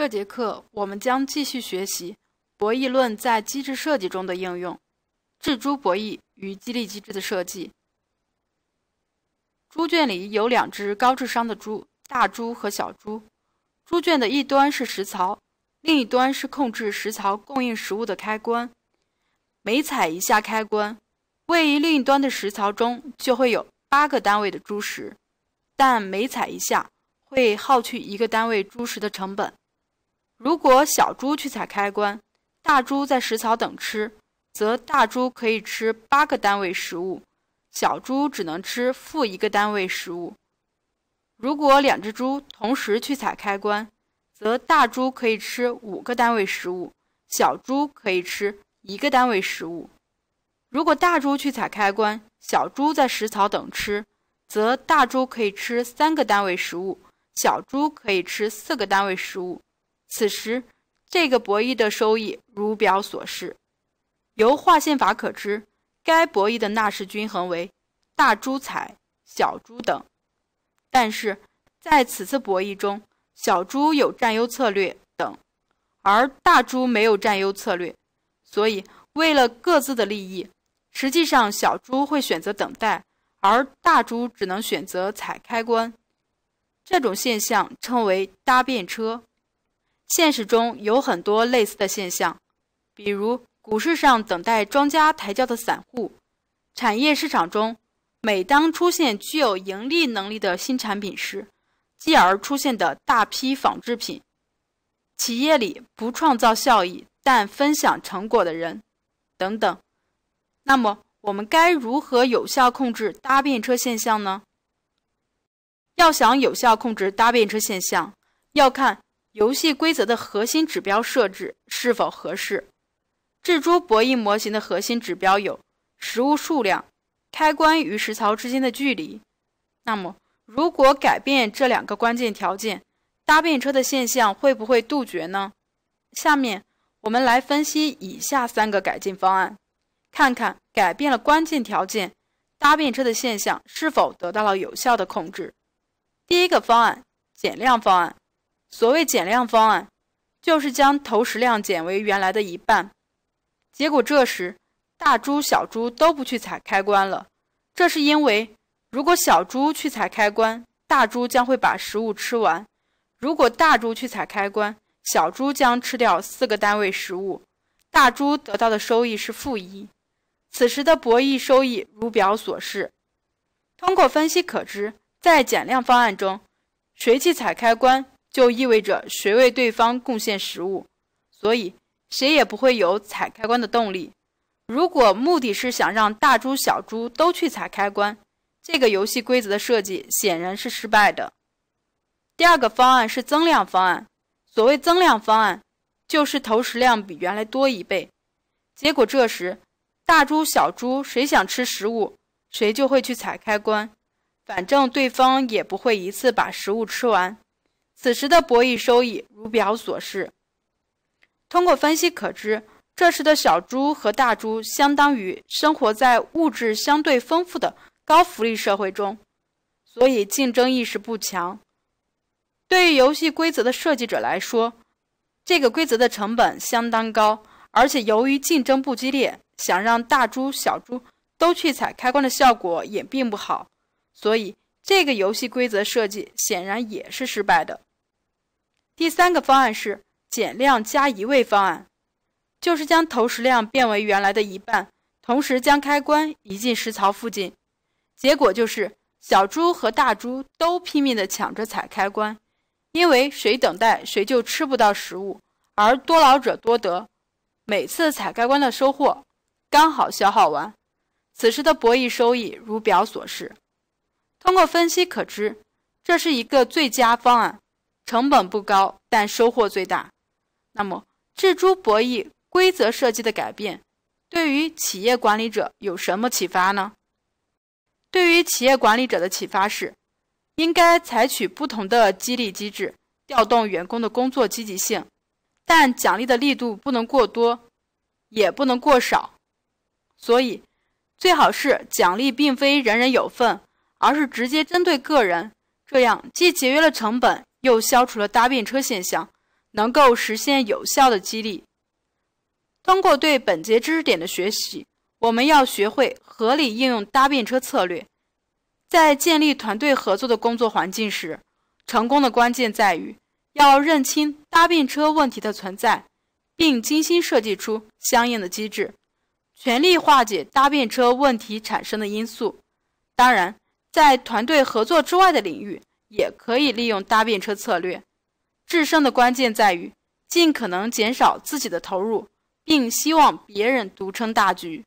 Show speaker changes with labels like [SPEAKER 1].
[SPEAKER 1] 这节课我们将继续学习博弈论在机制设计中的应用，智猪博弈与激励机制的设计。猪圈里有两只高智商的猪，大猪和小猪。猪圈的一端是食槽，另一端是控制食槽供应食物的开关。每踩一下开关，位于另一端的食槽中就会有八个单位的猪食，但每踩一下会耗去一个单位猪食的成本。如果小猪去踩开关，大猪在食草等吃，则大猪可以吃八个单位食物，小猪只能吃负一个单位食物。如果两只猪同时去踩开关，则大猪可以吃五个单位食物，小猪可以吃一个单位食物。如果大猪去踩开关，小猪在食草等吃，则大猪可以吃三个单位食物，小猪可以吃四个单位食物。此时，这个博弈的收益如表所示。由划线法可知，该博弈的纳什均衡为大猪踩小猪等。但是，在此次博弈中，小猪有占优策略等，而大猪没有占优策略。所以，为了各自的利益，实际上小猪会选择等待，而大猪只能选择踩开关。这种现象称为搭便车。现实中有很多类似的现象，比如股市上等待庄家抬轿的散户，产业市场中每当出现具有盈利能力的新产品时，继而出现的大批仿制品，企业里不创造效益但分享成果的人，等等。那么，我们该如何有效控制搭便车现象呢？要想有效控制搭便车现象，要看。游戏规则的核心指标设置是否合适？智猪博弈模型的核心指标有食物数量、开关与食槽之间的距离。那么，如果改变这两个关键条件，搭便车的现象会不会杜绝呢？下面我们来分析以下三个改进方案，看看改变了关键条件，搭便车的现象是否得到了有效的控制。第一个方案：减量方案。所谓减量方案，就是将投食量减为原来的一半。结果这时大猪、小猪都不去踩开关了。这是因为，如果小猪去踩开关，大猪将会把食物吃完；如果大猪去踩开关，小猪将吃掉四个单位食物，大猪得到的收益是负一。此时的博弈收益如表所示。通过分析可知，在减量方案中，谁去踩开关？就意味着谁为对方贡献食物，所以谁也不会有踩开关的动力。如果目的是想让大猪、小猪都去踩开关，这个游戏规则的设计显然是失败的。第二个方案是增量方案，所谓增量方案，就是投食量比原来多一倍。结果这时，大猪、小猪谁想吃食物，谁就会去踩开关，反正对方也不会一次把食物吃完。此时的博弈收益如表所示。通过分析可知，这时的小猪和大猪相当于生活在物质相对丰富的高福利社会中，所以竞争意识不强。对于游戏规则的设计者来说，这个规则的成本相当高，而且由于竞争不激烈，想让大猪、小猪都去踩开关的效果也并不好，所以这个游戏规则设计显然也是失败的。第三个方案是减量加移位方案，就是将投食量变为原来的一半，同时将开关移进食槽附近。结果就是小猪和大猪都拼命地抢着踩开关，因为谁等待谁就吃不到食物，而多劳者多得。每次踩开关的收获刚好消耗完，此时的博弈收益如表所示。通过分析可知，这是一个最佳方案。成本不高，但收获最大。那么，智猪博弈规则设计的改变，对于企业管理者有什么启发呢？对于企业管理者的启发是，应该采取不同的激励机制，调动员工的工作积极性。但奖励的力度不能过多，也不能过少。所以，最好是奖励并非人人有份，而是直接针对个人。这样既节约了成本。又消除了搭便车现象，能够实现有效的激励。通过对本节知识点的学习，我们要学会合理应用搭便车策略。在建立团队合作的工作环境时，成功的关键在于要认清搭便车问题的存在，并精心设计出相应的机制，全力化解搭便车问题产生的因素。当然，在团队合作之外的领域。也可以利用搭便车策略，制胜的关键在于尽可能减少自己的投入，并希望别人独撑大局。